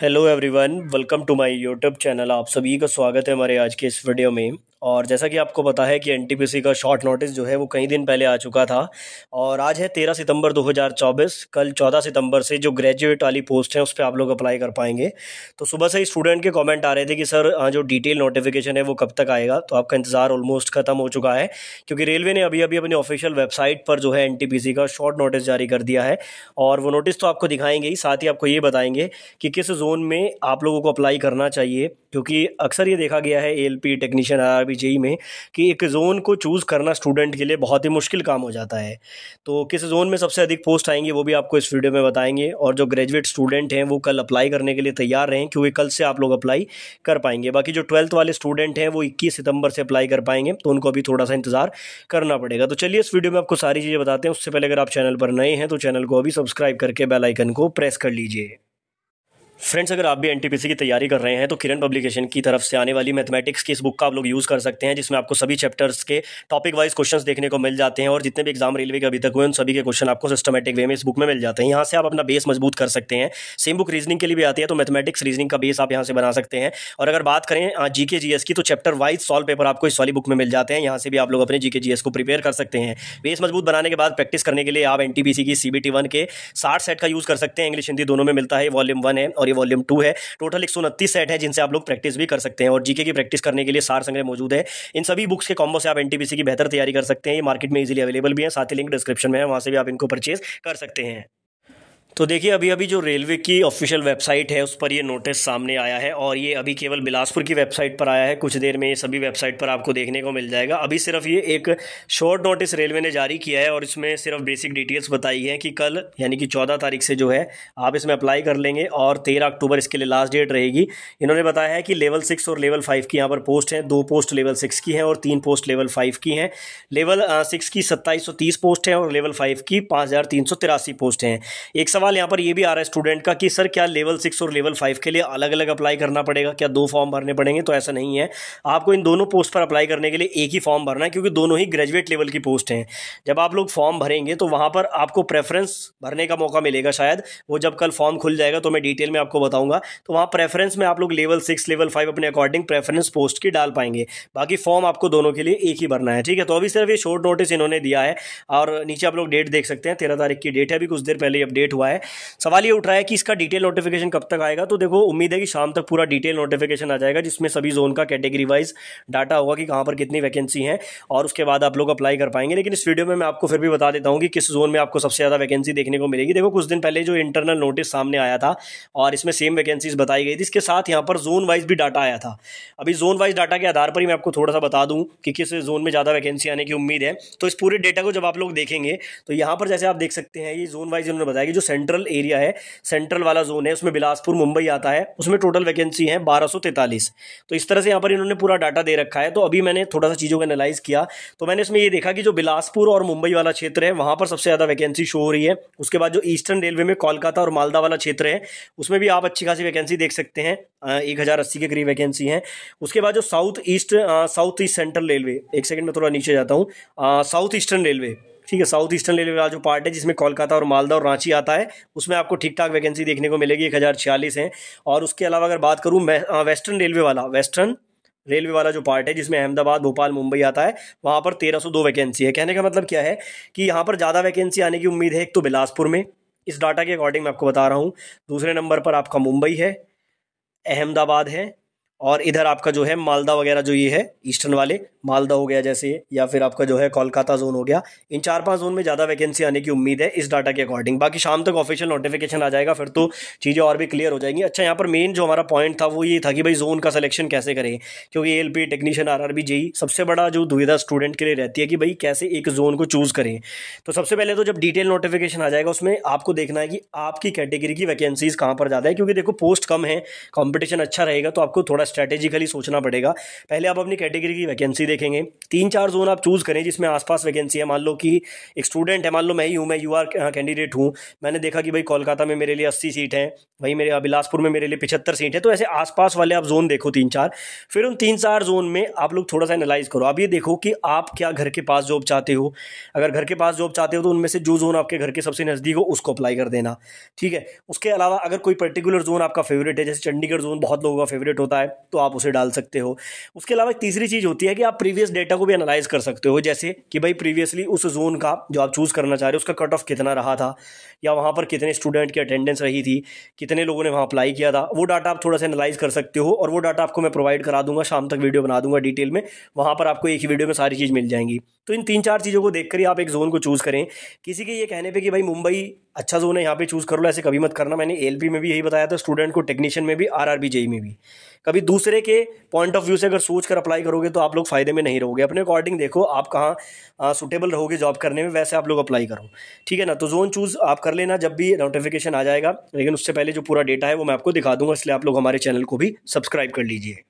hello everyone welcome to my YouTube channel आप सभी का स्वागत है हमारे आज के इस वीडियो में और जैसा कि आपको पता है कि एन का शॉर्ट नोटिस जो है वो कई दिन पहले आ चुका था और आज है तेरह सितंबर 2024 कल चौदह सितंबर से जो ग्रेजुएट वाली पोस्ट है उस पर आप लोग अप्लाई कर पाएंगे तो सुबह से ही स्टूडेंट के कमेंट आ रहे थे कि सर जो डिटेल नोटिफिकेशन है वो कब तक आएगा तो आपका इंतज़ार ऑलमोस्ट ख़त्म हो चुका है क्योंकि रेलवे ने अभी अभी अपनी ऑफिशियल वेबसाइट पर जो है एन का शॉर्ट नोटिस जारी कर दिया है और वो नोटिस तो आपको दिखाएंगे ही साथ ही आपको ये बताएंगे कि किस जोन में आप लोगों को अप्लाई करना चाहिए क्योंकि अक्सर ये देखा गया है ए टेक्नीशियन आर अभी जेई में कि एक जोन को चूज़ करना स्टूडेंट के लिए बहुत ही मुश्किल काम हो जाता है तो किस जोन में सबसे अधिक पोस्ट आएंगी वो भी आपको इस वीडियो में बताएंगे और जो ग्रेजुएट स्टूडेंट हैं वो कल अप्लाई करने के लिए तैयार रहें क्योंकि कल से आप लोग अप्लाई कर पाएंगे बाकी जो ट्वेल्थ वाले स्टूडेंट हैं वो इक्कीस सितंबर से अप्लाई कर पाएंगे तो उनको अभी थोड़ा सा इंतज़ार करना पड़ेगा तो चलिए इस वीडियो में आपको सारी चीज़ें बताते हैं उससे पहले अगर आप चैनल पर नए हैं तो चैनल को अभी सब्सक्राइब करके बेलाइकन को प्रेस कर लीजिए फ्रेंड्स अगर आप भी एनटीपीसी की तैयारी कर रहे हैं तो किरण पब्लिकेशन की तरफ से आने वाली मैथमेटिक्स की इस बुक का आप लोग यूज़ कर सकते हैं जिसमें आपको सभी चैप्टर्स के टॉपिक वाइज क्वेश्चंस देखने को मिल जाते हैं और जितने भी एग्जाम रेलवे के अभी तक हुए उन सभी के क्वेश्चन आपको सिस्टमेटिक वे में इस बुक में मिल जाते हैं यहाँ से आप अपना बेस मजबूत कर सकते हैं सेम बुक रीजनिंग के लिए भी आती है तो मैथमेटिक्स रीजनिंग का बेस आप यहाँ से बना सकते हैं और अगर बात करें जी के जी एस की तो चैप्टर वाइज सॉल्व पेपर आपको इस वाली बुक में मिल जाते हैं यहाँ से भी आप लोग अपने जी के जी एस को प्रिपेयर कर सकते हैं बेस मजबूत बनाने के बाद प्रैक्टिस करने के लिए आप एन टी सी की सी बी वन के साठ सेट का यूज़ कर सकते हैं इंग्लिश हिंदी दोनों में मिलता है वॉल्यूम वन है और और ये वॉल्यूम टू है टोटल एक सेट है जिनसे आप लोग प्रैक्टिस भी कर सकते हैं और जीके की प्रैक्टिस करने के लिए सार संग्रह मौजूद है इन सभी बुक्स के कॉम्बो से आप एन की बेहतर तैयारी कर सकते हैं ये मार्केट में इजिली अवेलेबल भी है साथ ही लिंक डिस्क्रिप्शन में है वहाँ से भी आप इनको परचेज कर सकते हैं तो देखिए अभी अभी जो रेलवे की ऑफिशियल वेबसाइट है उस पर ये नोटिस सामने आया है और ये अभी केवल बिलासपुर की वेबसाइट पर आया है कुछ देर में ये सभी वेबसाइट पर आपको देखने को मिल जाएगा अभी सिर्फ ये एक शॉर्ट नोटिस रेलवे ने जारी किया है और इसमें सिर्फ बेसिक डिटेल्स बताई है कि कल यानी कि चौदह तारीख से जो है आप इसमें अप्लाई कर लेंगे और तेरह अक्टूबर इसके लिए लास्ट डेट रहेगी इन्होंने बताया है कि लेवल सिक्स और लेवल फाइव की यहाँ पर पोस्ट हैं दो पोस्ट लेवल सिक्स की हैं और तीन पोस्ट लेवल फाइव की हैं लेवल सिक्स की सत्ताईस पोस्ट हैं और लेवल फाइव की पाँच पोस्ट हैं एक सवाल यहाँ पर ये भी आ रहा है स्टूडेंट का कि सर क्या लेवल सिक्स और लेवल फाइव के लिए अलग अलग अप्लाई करना पड़ेगा क्या दो फॉर्म भरने पड़ेंगे तो ऐसा नहीं है आपको इन दोनों पोस्ट पर अप्लाई करने के लिए एक ही फॉर्म भरना है क्योंकि दोनों ही ग्रेजुएट लेवल की पोस्ट हैं जब आप लोग फॉर्म भरेंगे तो वहाँ पर आपको प्रेफरेंस भरने का मौका मिलेगा शायद वो जब कल फॉर्म खुल जाएगा तो मैं डिटेल में आपको बताऊंगा तो वहाँ प्रेफरेंस में आप लोग लेवल सिक्स लेवल फाइव अपने अकॉर्डिंग प्रेफरेंस पोस्ट की डाल पाएंगे बाकी फॉर्म आपको दोनों के लिए एक ही भरना है ठीक है तो अभी सिर्फ ये शॉर्ट नोटिस इन्होंने दिया है और नीचे आप लोग डेट देख सकते हैं तेरह तारीख की डेट है अभी कुछ देर पहले अपडेट हुआ हुआ है सवाल ये उठ रहा है कि इसका डिटेल नोटिफिकेशन कब तक आएगा तो देखो उम्मीद है कि शाम तक पूरा डिटेल नोटिफिकेशन आ जाएगा जिसमें सभी जोन का कैटेगरी वाइज डाटा होगा कि कहाँ पर कितनी वैकेंसी है और उसके बाद आप लोग अप्लाई कर पाएंगे लेकिन इस वीडियो में मैं आपको फिर भी बता देता हूँ कि किस जोन में आपको सबसे ज़्यादा वैकेंसी देखने को मिलेगी देखो कुछ दिन पहले जो इंटरनल नोटिस सामने आया था और इसमें सेम वैकेंसीज बताई गई थी इसके साथ यहाँ पर जोन वाइज भी डाटा आया था अभी जोन वाइज डाटा के आधार पर ही मैं आपको थोड़ा सा बता दूँ कि किस जोन में ज़्यादा वैकेंसी आने की उम्मीद है तो इस पूरे डेटा को जब आप लोग देखेंगे तो यहाँ पर जैसे आप देख सकते हैं ये जोन वाइज उन्होंने बताया कि जो सेंट्रल एरिया है सेंट्रल वाला जोन है उसमें बिलासपुर मुंबई आता है उसमें टोटल वैकेंसी है बारह तो इस तरह से यहाँ पर इन्होंने पूरा डाटा दे रखा है तो अभी मैंने थोड़ा सा चीज़ों का एनालाइज किया तो मैंने इसमें यह देखा कि जो बिलासपुर और मुंबई वाला क्षेत्र है वहाँ पर सबसे ज़्यादा वैकेंसी शो हो रही है उसके बाद जो ईस्टर्न रेलवे में कोलकाता और मालदा वाला क्षेत्र है उसमें भी आप अच्छी खासी वैकेंसी देख सकते हैं एक हज़ार अस्सी के करीब वैकेंसी है उसके बाद जो south east south east central railway एक सेकंड में थोड़ा नीचे जाता हूँ साउथ ईस्टर्न रेलवे ठीक है साउथ ईस्टर्न रेलवे वाला जो पार्ट है जिसमें कोलकाता और मालदा और रांची आता है उसमें आपको ठीक ठाक वैकेंसी देखने को मिलेगी एक हज़ार छियालीस है और उसके अलावा अगर बात करूँ वेस्टर्न रेलवे वाला वेस्टर्न रेलवे वाला जो पार्ट है जिसमें अहमदाबाद भोपाल मुंबई आता है वहाँ पर तेरह सौ दो वैकेंसी है कहने का मतलब क्या है कि यहाँ पर ज़्यादा वैकेंसी आने की उम्मीद है एक तो बिलासपुर में इस डाटा के अकॉर्डिंग मैं आपको बता रहा हूँ दूसरे नंबर पर आपका मुंबई है अहमदाबाद है और इधर आपका जो है मालदा वगैरह जो ये है ईस्टर्न वाले मालदा हो गया जैसे या फिर आपका जो है कोलकाता जोन हो गया इन चार पांच जोन में ज़्यादा वैकेंसी आने की उम्मीद है इस डाटा के अकॉर्डिंग बाकी शाम तक ऑफिशियल नोटिफिकेशन आ जाएगा फिर तो चीज़ें और भी क्लियर हो जाएंगी अच्छा यहाँ पर मेन जो हमारा पॉइंट था वो ये था कि भाई जोन का सिलेक्शन कैसे करें क्योंकि L P technician R R सबसे बड़ा जो दुविधा स्टूडेंट के लिए रहती है कि भाई कैसे एक जोन को चूज़ करें तो सबसे पहले तो जब डिटेल नोटिफिकेशन आ जाएगा उसमें आपको देखना है कि आपकी कैटेगरी की वैकेंसीज कहाँ पर ज़्यादा है क्योंकि देखो पोस्ट कम है कॉम्पिटिशन अच्छा रहेगा तो आपको थोड़ा स्ट्रैटेजिकली सोचना पड़ेगा पहले आप अपनी कैटेगरी की वैकेंसी देखेंगे तीन चार जोन आप चूज़ करें जिसमें आसपास वैकेंसी है मान लो कि एक स्टूडेंट है मान लो मैं ही हूँ मैं यू आर कैंडिडेट हूँ मैंने देखा कि भाई कोलकाता में मेरे लिए अस्सी सीट है वही मेरे बिलासपुर में मेरे लिए पिछहत्तर सीट है तो ऐसे आसपास वाले आप जोन देखो तीन चार फिर उन तीन चार जोन में आप लोग थोड़ा सा एनालाइज करो आप ये देखो कि आप क्या घर के पास जॉब चाहते हो अगर घर के पास जॉब चाहते हो तो उनमें से जो जोन आपके घर के सबसे नज़दीक हो उसको अप्लाई कर देना ठीक है उसके अलावा अगर कोई पर्टिकुलर जोन आपका फेवरेट है जैसे चंडीगढ़ जोन बहुत लोगों का फेवरेट होता है तो आप उसे डाल सकते हो उसके अलावा एक तीसरी चीज़ होती है कि आप प्रीवियस डेटा को भी एनालाइज कर सकते हो जैसे कि भाई प्रीवियसली उस जोन का जो आप चूज़ करना चाह रहे हो उसका कट ऑफ कितना रहा था या वहाँ पर कितने स्टूडेंट की अटेंडेंस रही थी कितने लोगों ने वहाँ अप्लाई किया था वो डाटा आप थोड़ा सा एनालाइज कर सकते हो और वो डाटा आपको मैं प्रोवाइड करा दूंगा शाम तक वीडियो बना दूंगा डिटेल में वहाँ पर आपको एक ही वीडियो में सारी चीज़ मिल जाएंगी तो इन तीन चार चीज़ों को देख ही आप एक जोन को चूज़ करें किसी के ये कहने पर कि भाई मुंबई अच्छा जोन तो है यहाँ पे चूज़ कर लो ऐसे कभी मत करना मैंने एल में भी यही बताया था स्टूडेंट को टेक्नीशियन में भी आर आर e e में भी कभी दूसरे के पॉइंट ऑफ व्यू से अगर सोच कर अप्लाई करोगे तो आप लोग फ़ायदे में नहीं रहोगे अपने अकॉर्डिंग देखो आप कहाँ सुटेबल रहोगे जॉब करने में वैसे आप लोग अप्लाई करो ठीक है ना तो जोन चूज़ आप कर लेना जब भी नोटिफिकेशन आ जाएगा लेकिन उससे पहले जो पूरा डेटा है वो मैं आपको दिखा दूंगा इसलिए आप लोग हमारे चैनल को भी सब्सक्राइब कर लीजिए